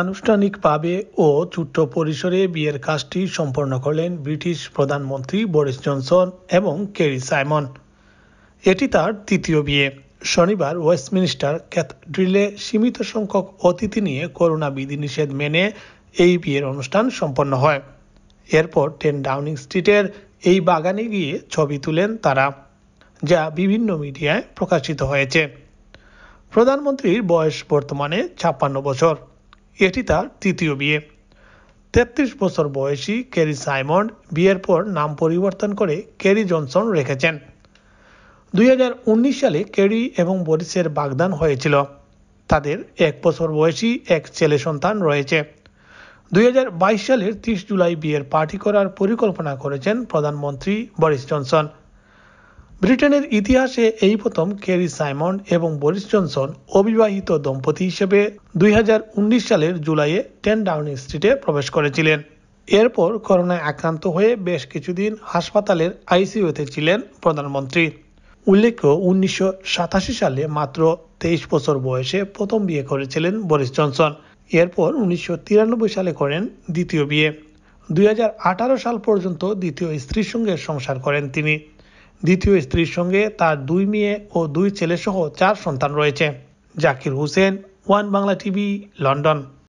আনুষ্ঠানিকভাবে ও ছোট্ট পরিসরে বিয়ের কাজটি সম্পন্ন করলেন ব্রিটিশ প্রধানমন্ত্রী বরিস জনসন এবং কেরি সাইমন এটি তার তৃতীয় বিয়ে শনিবার ওয়েস্টমিনিস্টার ক্যাথড্রিলে সীমিত সংখ্যক অতিথি নিয়ে করোনা বিধিনিষেধ মেনে এই বিয়ের অনুষ্ঠান সম্পন্ন হয় এরপর টেন ডাউনিং স্ট্রিটের এই বাগানে গিয়ে ছবি তুলেন তারা যা বিভিন্ন মিডিয়ায় প্রকাশিত হয়েছে প্রধানমন্ত্রীর বয়স বর্তমানে ছাপ্পান্ন বছর এটি তার তৃতীয় বিয়ে তেত্রিশ বছর বয়সী ক্যারি সাইমন্ড বিয়ের পর নাম পরিবর্তন করে ক্যারি জনসন রেখেছেন দুই সালে ক্যারি এবং বরিসের বাগদান হয়েছিল তাদের এক বছর বয়সী এক ছেলে সন্তান রয়েছে দুই সালের তিরিশ জুলাই বিয়ের পার্টি করার পরিকল্পনা করেছেন প্রধানমন্ত্রী বরিস জনসন ব্রিটেনের ইতিহাসে এই প্রথম কেরি সাইমন এবং বরিস জনসন অবিবাহিত দম্পতি হিসেবে দুই সালের জুলাইয়ে টেন ডাউন স্ট্রিটে প্রবেশ করেছিলেন এরপর করোনায় আক্রান্ত হয়ে বেশ কিছুদিন হাসপাতালের আইসিইউতে ছিলেন প্রধানমন্ত্রী উল্লেখ্য উনিশশো সালে মাত্র তেইশ বছর বয়সে প্রথম বিয়ে করেছিলেন বরিস জনসন এরপর উনিশশো সালে করেন দ্বিতীয় বিয়ে দুই সাল পর্যন্ত দ্বিতীয় স্ত্রীর সঙ্গে সংসার করেন তিনি দ্বিতীয় স্ত্রীর সঙ্গে তার দুই মেয়ে ও দুই ছেলেসহ চার সন্তান রয়েছে Zakir Hossain one Bangla TV London